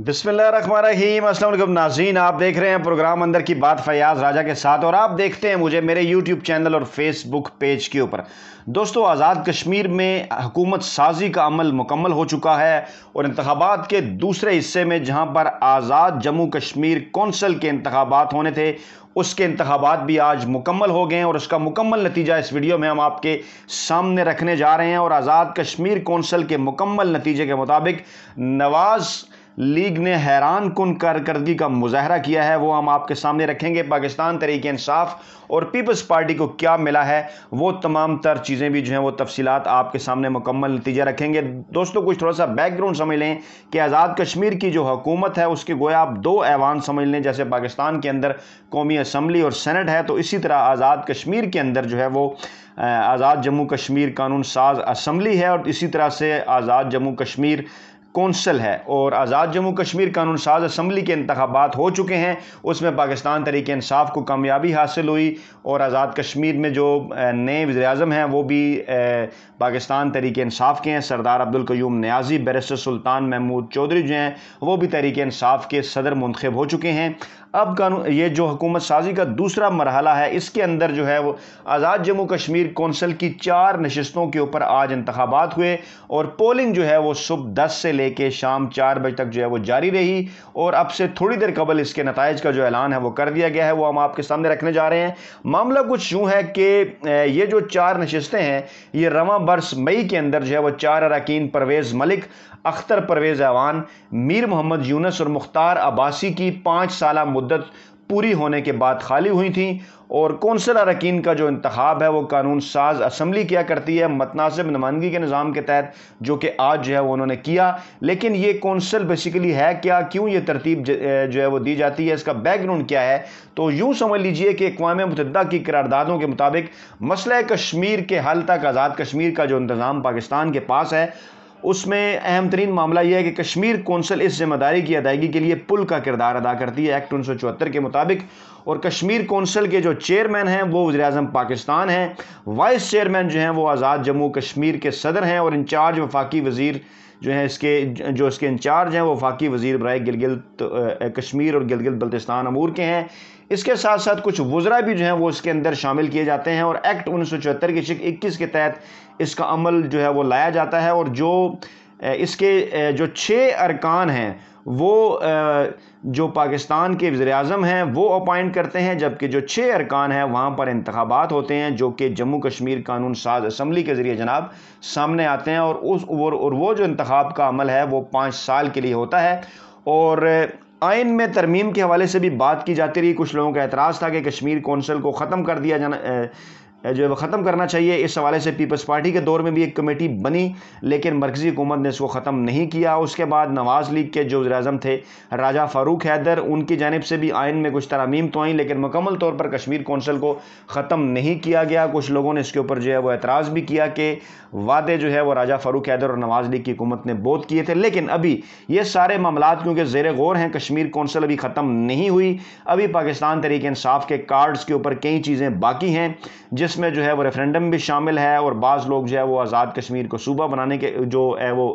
बिसमीम असल नाजीन आप देख रहे हैं प्रोग्राम अंदर की बात फयाज राजा के साथ और आप देखते हैं मुझे मेरे यूट्यूब चैनल और फेसबुक पेज के ऊपर दोस्तों आज़ाद कश्मीर में हुकूमत साजी का अमल मुकम्मल हो चुका है और इंतबात के दूसरे हिस्से में जहां पर आज़ाद जम्मू कश्मीर कौंसल के इंतबात होने थे उसके इंतबात भी आज मुकम्मल हो गए हैं और उसका मुकम्मल नतीजा इस वीडियो में हम आपके सामने रखने जा रहे हैं और आज़ाद कश्मीर कौंसल के मुकम्मल नतीजे के मुताबिक नवाज़ लीग ने हैरान कन कारकर्दगी का मुजाहरा किया है वो हम आपके सामने रखेंगे पाकिस्तान तरीके इंसाफ और पीपल्स पार्टी को क्या मिला है वो तमाम तर चीज़ें भी जो हैं वो तफसीत आपके सामने मुकम्मल नतीजा रखेंगे दोस्तों कुछ थोड़ा सा बैकग्राउंड समझ लें कि आज़ाद कश्मीर की जो हुकूमत है उसके गोया आप दो ऐवान समझ लें जैसे पाकिस्तान के अंदर कौमी असम्बली और सैनट है तो इसी तरह आज़ाद कश्मीर के अंदर जो है वो आज़ाद जम्मू कश्मीर कानून साज असम्बली है और इसी तरह से आज़ाद जम्मू कश्मीर कौंसल है और आज़ाद जम्मू कश्मीर कानून साज असम्बली के इंतबात हो चुके हैं उसमें पाकिस्तान तरीक इंसाफ को कामयाबी हासिल हुई और आज़ाद कश्मीर में जो नए वजे अजम हैं वो भी पाकिस्तान तरीक इंसाफ के हैं सरदार अब्दुल न्याजी बैरिस्टर सुल्तान महमूद चौधरी जो हैं वो भी तहरीक इंसाफ के सदर मंतखब हो चुके हैं अब कानून ये जो हुकूमत साजी का दूसरा मरहला है इसके अंदर जो है वो आज़ाद जम्मू कश्मीर कौंसिल की चार नशस्तों के ऊपर आज इंतबात हुए और पोलिंग जो है वो सुबह दस से लेके शाम चार बजे तक जो है वो जारी रही और अब से थोड़ी देर कबल इसके नतज का जो ऐलान है वो कर दिया गया है वो हम आपके सामने रखने जा रहे हैं मामला कुछ यूँ है कि ये जो चार नशस्तें हैं ये रवा बरस मई के अंदर जो है वो चार अरकान परवेज़ मलिक अख्तर परवेज़ अवान मीर मोहम्मद यूनस और मुख्तार अब्बासी की पाँच साल मुद्दत पूरी होने के बाद खाली हुई थी और कौंसल अरकान का जो इंतब है वो कानून साज असम्बली किया करती है मतनासब नुमाइंदगी के निज़ाम के तहत जो कि आज जो है वो उन्होंने किया लेकिन ये कौंसल बेसिकली है क्या क्यों ये तरतीब जो है वो दी जाती है इसका बैकग्राउंड क्या है तो यूँ समझ लीजिए कि अकवा मुतदा की करारदादों के मुताबिक मसला कश्मीर के हल तक आज़ाद कश्मीर का जो इंतज़ाम पाकिस्तान के पास है उसमें अहम तरीन मामला यह है कि कश्मीर कौंसल इस जिम्मेदारी की अदायगी के लिए पुल का किरदार अदा करती है एक्ट उन्नीस सौ चौहत्तर के मुताबिक और कश्मीर कौंसल के जो चेयरमैन हैं वो वजे अजम पाकिस्तान हैं वाइस चेयरमैन जो हैं वो आज़ाद जम्मू कश्मीर के सदर हैं और इंचार्ज वफाकी वजीर जो है इसके जो इसके इंचार्ज हैं वो वाकई वज़ी बरए गिलगित तो, कश्मीर और गिलगिल बल्तिस्तान अमूर के हैं इसके साथ साथ कुछ वज्रा भी जो हैं वो इसके अंदर शामिल किए जाते हैं और एक्ट उन्नीस सौ चौहत्तर की शिक इक्कीस के तहत इसका अमल जो है वो लाया जाता है और जो इसके जो छः अरकान हैं वो जो पाकिस्तान के वज़र अजम हैं वो अपॉइंट करते हैं जबकि जो छः अरकान हैं वहाँ पर इंतबात होते हैं जो कि जम्मू कश्मीर कानून साज असम्बली के ज़रिए जनाब सामने आते हैं और उस और वो जो इंतब का अमल है वो पाँच साल के लिए होता है और आइन में तरमीम के हवाले से भी बात की जाती रही कुछ लोगों का एतराज़ था कि कश्मीर कौंसिल को ख़त्म कर दिया जाना जो है ख़त्म करना चाहिए इस हवाले से पीपल्स पार्टी के दौर में भी एक कमेटी बनी लेकिन मरकज़ी हुकूमत ने इसको ख़त्म नहीं किया उसके बाद नवाज़ लीग के जो अजम थे राजा फ़ारूक हैदर उनकी जानब से भी आयन में कुछ तरामीम तो आई लेकिन मुकम्मल तौर पर कश्मीर कौंसल को ख़त्म नहीं किया गया कुछ लोगों ने इसके ऊपर जो है वो एतराज़ भी किया कि वादे जो है वो राजा फ़ारूक हैदर और नवाज़ लीग की हुकूमत ने बोध किए थे लेकिन अभी ये सारे मामला क्योंकि जेर गौर हैं कश्मीर कौंसल अभी ख़त्म नहीं हुई अभी पाकिस्तान तरीके इंसाफ के कार्ड्स के ऊपर कई चीज़ें बाकी हैं जिस इसमें जो है वो रेफरेंडम भी शामिल है और बाज़ लोग जो है वो आज़ाद कश्मीर को सूबा बनाने के जो है वो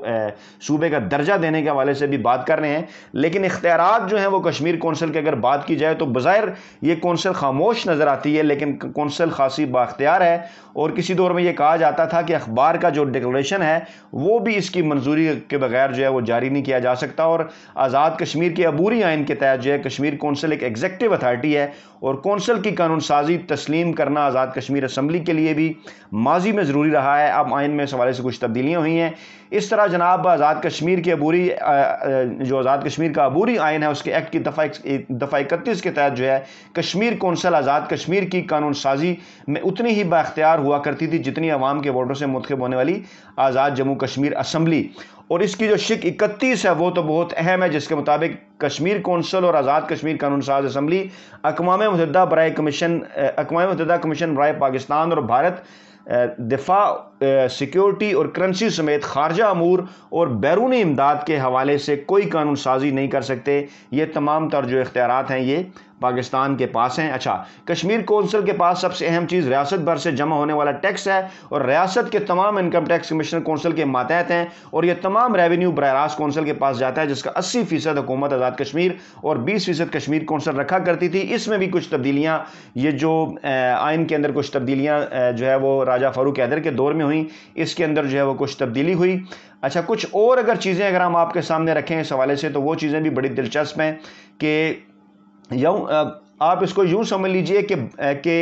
सूबे का दर्जा देने के हवाले से भी बात कर रहे हैं लेकिन इख्तियार जो हैं वो कश्मीर कौंसिल की अगर बात की जाए तो बज़ाहिर ये कौंसिल खामोश नज़र आती है लेकिन कौंसिल खासी बाख्तियार है और किसी दौर में ये कहा जाता था कि अखबार का जो डिक्लेशन है वो भी इसकी मंजूरी के बगैर जो है वो जारी नहीं किया जा सकता और आज़ाद कश्मीर के अबूरी आयन के तहत जो है कश्मीर कौंसिल एक एग्जेक्टिव अथार्टी है और कौंसिल की कानून साजी तस्लीम करना आज़ाद कश्मीर असम्बली के लिए भी माजी में ज़रूरी रहा है अब आइन में इस हवाले से कुछ तब्दीलियाँ हुई हैं इस तरह जनाब आज़ाद कश्मीर की अबूरी जो आज़ाद कश्मीर का अबूरी आयन है उसके एक्ट की दफ़ा दफ़ा इकतीस के तहत जो है कश्मीर कौंसल आज़ाद कश्मीर की कानून साजी में उतनी ही बाख्तियार हुआ करती थी जितनी आवाम के वोटों से मुंतब होने वाली आज़ाद जम्मू कश्मीर असम्बली और इसकी जो शिक इकतीस है वो तो बहुत अहम है जिसके मुताबिक कश्मीर कौंसल और आज़ाद कश्मीर कानून साज असम्बली अकवा मतदा बरए कमीशन अकवा मतदा कमीशन बरए पाकिस्तान और भारत दिफा सिक्योरिटी और करेंसी समेत खारजा अमूर और बैरूनी इमदाद के हवाले से कोई कानून साजी नहीं कर सकते ये तमाम तर जो इख्तियार हैं ये पाकिस्तान के पास हैं अच्छा कश्मीर कौंसिल के पास सबसे अहम चीज़ रियासत भर से जमा होने वाला टैक्स है और रियासत के तमाम इनकम टैक्स कमिश्नर कौंसिल के मातहत हैं और ये तमाम रेवेन्यू बर रास्त कौंसिल के पास जाता है जिसका अस्सी फीसद हुकूमत आज़ाद कश्मीर और बीस फीसद कश्मीर कौंसिल रखा करती थी इसमें भी कुछ तब्दीलियाँ ये जो आइन के अंदर कुछ तब्दीलियाँ जो है वो राजा फ़ारूक हैदर के दौर में हुई इसके अंदर जो है वो कुछ तब्दीली हुई अच्छा कुछ और अगर चीज़ें अगर हम आपके सामने रखें इस हवाले से तो वो चीज़ें भी बड़ी दिलचस्प हैं कि यू आप इसको यूँ समझ लीजिए कि कि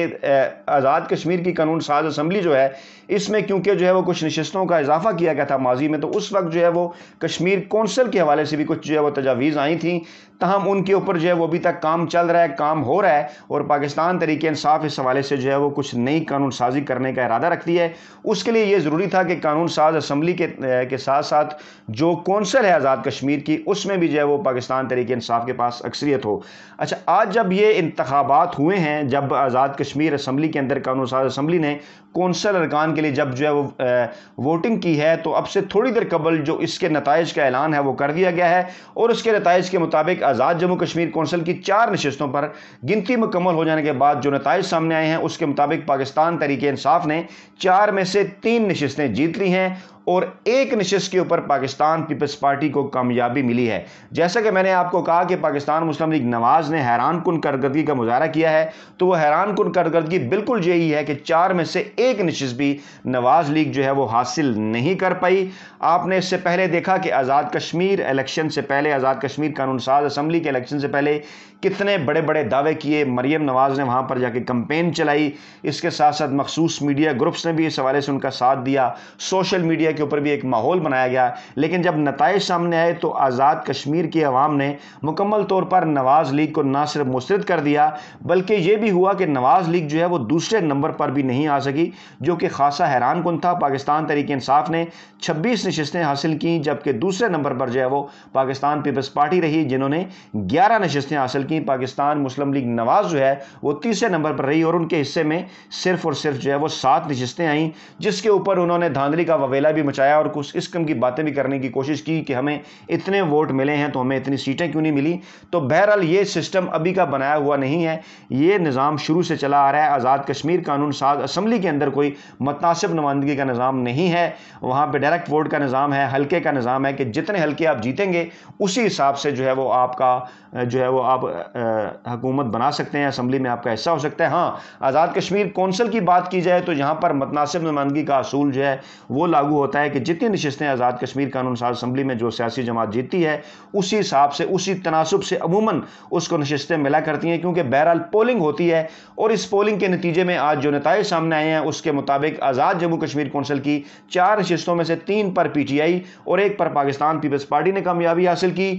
आज़ाद कश्मीर की कानून साज असम्बली जो है इसमें क्योंकि जो है वो कुछ नशस्तों का इजाफा किया गया था माजी में तो उस वक्त जो है वो कश्मीर कौंसल के हवाले से भी कुछ जो है वो तजावीज़ आई थी तहम उनके ऊपर जो है वो अभी तक काम चल रहा है काम हो रहा है और पाकिस्तान तरीके इंसाफ इस हवाले से जो है वो कुछ नई कानून साजी करने का इरादा रखती है उसके लिए ये ज़रूरी था कि कानून साज असम्बली के, के साथ साथ जो कौंसल है आज़ाद कश्मीर की उसमें भी जो है वो पाकिस्तान तरीके इंसाफ के पास अक्सरियत हो अच्छा आज जब ये इंतबात हुए हैं जब आज़ाद कश्मीर असम्बली के अंदर कानून साज असम्बली ने कौंसल अरकान के लिए जब जो है वो वोटिंग की है तो अब से थोड़ी देर कबल जो इसके नतज का ऐलान है वो कर दिया गया है और उसके नतज के मुताबिक आज़ाद जम्मू कश्मीर कौंसल की चार नशस्तों पर गिनती मुकम्मल हो जाने के बाद जो नतज सामने आए हैं उसके मुताबिक पाकिस्तान तरीके इंसाफ ने चार में से तीन नशस्तें जीत ली हैं और एक नशस्त के ऊपर पाकिस्तान पीपल्स पार्टी को कामयाबी मिली है जैसा कि मैंने आपको कहा कि पाकिस्तान मुस्लिम लीग नवाज ने हैरान कन कारदगी का मुजाहरा किया है तो वह हैरान कन कारदगी बिल्कुल यही है कि चार में से एक नशस्त भी नवाज लीग जो है वो हासिल नहीं कर पाई आपने इससे पहले देखा कि आज़ाद कश्मीर इलेक्शन से पहले आज़ाद कश्मीर कानून साज असम्बली के इलेक्शन से पहले कितने बड़े बड़े दावे किए मरीम नवाज ने वहाँ पर जाके कंपेन चलाई इसके साथ साथ मखसूस मीडिया ग्रुप्स ने भी इस हवाले से उनका साथ दिया सोशल मीडिया के ऊपर भी एक माहौल बनाया गया लेकिन जब नतज सामने आए तो आज़ाद कश्मीर की आवाम ने मुकम्मल तौर पर नवाज़ लीग को ना सिर्फ मुस्रद कर दिया बल्कि यह भी हुआ कि नवाज़ लीग जो है वो दूसरे नंबर पर भी नहीं आ सकी जो कि खासा हैरान कन था पाकिस्तान तरीके इंसाफ ने छब्बीस नशस्तें हासिल की जबकि दूसरे नंबर पर जो है वो पाकिस्तान पीपल्स पार्टी रही जिन्होंने ग्यारह नशस्तें हासिल की पाकिस्तान मुस्लिम लीग नवाज़ जो है वो तीसरे नंबर पर रही और उनके हिस्से में सिर्फ और सिर्फ जो है वो सात नशस्तें आई जिसके ऊपर उन्होंने धांधली का ववेला भी मचाया और कुछ इस कम की बातें भी करने की कोशिश की कि हमें इतने वोट मिले हैं तो हमें इतनी सीटें क्यों नहीं मिली तो बहरहाल ये सिस्टम अभी का बनाया हुआ नहीं है ये निज़ाम शुरू से चला आ रहा है आज़ाद कश्मीर कानून साज असम्बली के अंदर कोई मुतासब नुमाइंदगी का निज़ाम नहीं है वहाँ पर डायरेक्ट वोट का निज़ाम है हल्के का निज़ाम है कि जितने हल्के आप जीतेंगे उसी हिसाब से जो है वो आपका जो है वो आप हकूमत बना सकते हैं असम्बली में आपका हिस्सा हो सकता है हाँ आज़ाद कश्मीर कौंसिल की बात की जाए तो यहाँ पर मतनासिब नुमाइंदगी का असूल जो है वो लागू होता है बताया कि जितनी नशस्तें आज़ाद कश्मीर कानून साज असम्बली में जो सियासी जमात जीती है उसी हिसाब से उसी तनासब से अमूमन उसको नशस्तें मिला करती हैं क्योंकि बहरहाल पोलिंग होती है और इस पोलिंग के नतीजे में आज जो नतज सामने आए हैं उसके मुताबिक आज़ाद जम्मू कश्मीर कौंसिल की चार नशस्तों में से तीन पर पी टी आई और एक पर पाकिस्तान पीपल्स पार्टी ने कामयाबी हासिल की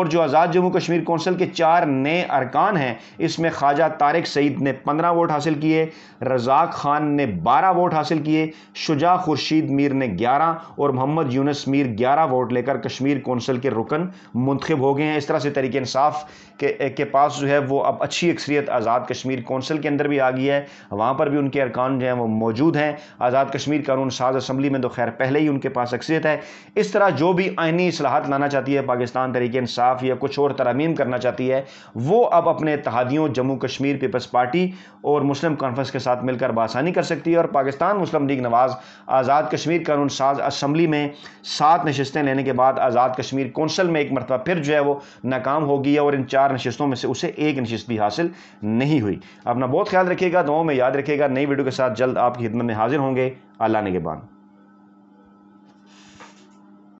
और जो आज़ाद जम्मू कश्मीर कौंसिल के चार नए अरकान हैं इसमें ख्वाजा तारक सईद ने पंद्रह वोट हासिल किए रजाक खान ने बारह वोट हासिल किए शुजा खुर्शीद मीर ने ग्यारह ग्यारह और मोहम्मद यूनस मीर ग्यारह वोट लेकर कश्मीर कौंसिल के रुकन मुंतब हो गए हैं इस तरह से तरीके इंसाफ के, के पास जो है वो अब अच्छी अक्सरियत आज़ाद कश्मीर कौंसिल के अंदर भी आ गई है वहाँ पर भी उनके अरकान जो हैं वो मौजूद हैं आज़ाद कश्मीर कानून साज असम्बली में तो खैर पहले ही उनके पास अक्सरियत है इस तरह जो भी आइनी असलाहत लाना चाहती है पाकिस्तान तरीके इंसाफ या कुछ और तरमीम करना चाहती है वो अब अपने तहदियों जम्मू कश्मीर पीपल्स पार्टी और मुस्लिम कॉन्फ्रेंस के साथ मिलकर बासानी कर सकती है और पाकिस्तान मुस्लिम लीग नवाज आज़ाद कश्मीर कानून साज साज असम्बली में सात नशस्तें लेने के बाद आज़ाद कश्मीर कौंसल में एक मरतबा फिर जो है वो नाकाम हो गई है और इन चार नशस्तों में से उसे एक नशस्त भी हासिल नहीं हुई अपना बहुत ख्याल रखिएगा दोनों में याद रखिएगा नई वीडियो के साथ जल्द आपकी खिदमत में हाजिर होंगे अल्लाह के बाद